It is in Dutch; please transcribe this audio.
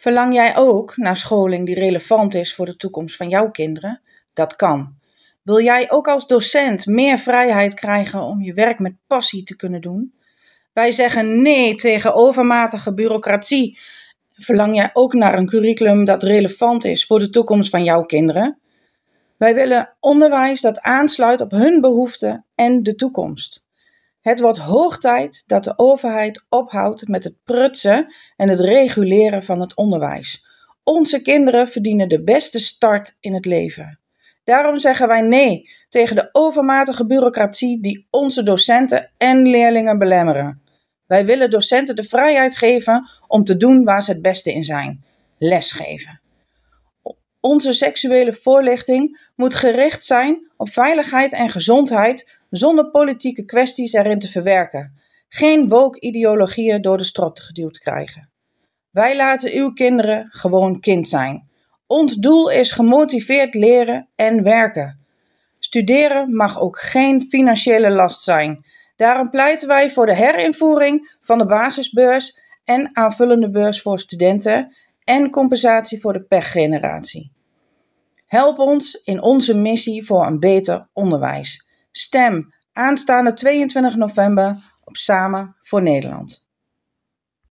Verlang jij ook naar scholing die relevant is voor de toekomst van jouw kinderen? Dat kan. Wil jij ook als docent meer vrijheid krijgen om je werk met passie te kunnen doen? Wij zeggen nee tegen overmatige bureaucratie. Verlang jij ook naar een curriculum dat relevant is voor de toekomst van jouw kinderen? Wij willen onderwijs dat aansluit op hun behoeften en de toekomst. Het wordt hoog tijd dat de overheid ophoudt met het prutsen en het reguleren van het onderwijs. Onze kinderen verdienen de beste start in het leven. Daarom zeggen wij nee tegen de overmatige bureaucratie die onze docenten en leerlingen belemmeren. Wij willen docenten de vrijheid geven om te doen waar ze het beste in zijn: lesgeven. Onze seksuele voorlichting moet gericht zijn op veiligheid en gezondheid zonder politieke kwesties erin te verwerken. Geen woke ideologieën door de strot geduwd krijgen. Wij laten uw kinderen gewoon kind zijn. Ons doel is gemotiveerd leren en werken. Studeren mag ook geen financiële last zijn. Daarom pleiten wij voor de herinvoering van de basisbeurs en aanvullende beurs voor studenten en compensatie voor de pechgeneratie. Help ons in onze missie voor een beter onderwijs. Stem aanstaande 22 november op Samen voor Nederland.